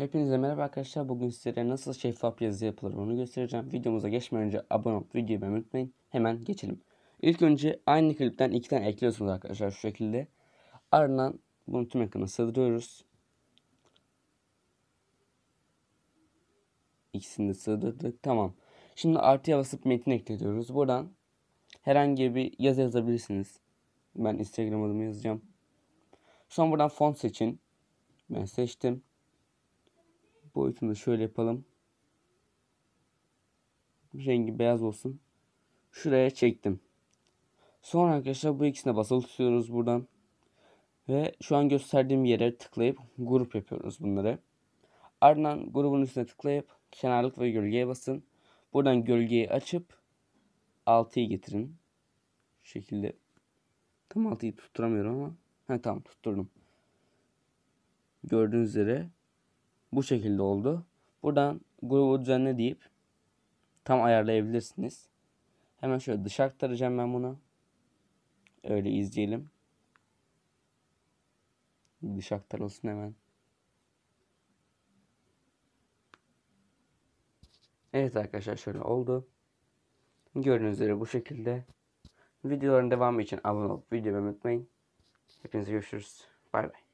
Hepinize merhaba arkadaşlar. Bugün sizlere nasıl şeffaf yazı yapılır onu göstereceğim. Videomuza geçmeden önce abone olup videoyu beğenmeyi unutmayın. Hemen geçelim. İlk önce aynı klipten iki tane ekliyorsunuz arkadaşlar şu şekilde. Ardından bunu tüm ekrana sığdırıyoruz. İkisini de sığdırdık. Tamam. Şimdi artıya basıp metin ekliyoruz. Buradan herhangi bir yazı yazabilirsiniz. Ben Instagram adımı yazacağım. Sonra buradan font seçin. Ben seçtim boyutunu şöyle yapalım. Rengi beyaz olsun. Şuraya çektim. Sonra arkadaşlar bu ikisine basılı tutuyoruz buradan. Ve şu an gösterdiğim yere tıklayıp grup yapıyoruz bunları. Ardından grubun üstüne tıklayıp kenarlık ve gölgeye basın. Buradan gölgeyi açıp 6'yı getirin. Şu şekilde. Tam 6'yı tutturamıyorum ama. Ha tamam tutturdum. Gördüğünüz üzere bu şekilde oldu. Buradan grubu düzenle deyip tam ayarlayabilirsiniz. Hemen şöyle dışa aktaracağım ben bunu. Öyle izleyelim. Dışa aktarılsın hemen. Evet arkadaşlar şöyle oldu. Gördüğünüz üzere bu şekilde. Videoların devamı için abone olup videoyu unutmayın. Hepinize görüşürüz. Bay bay.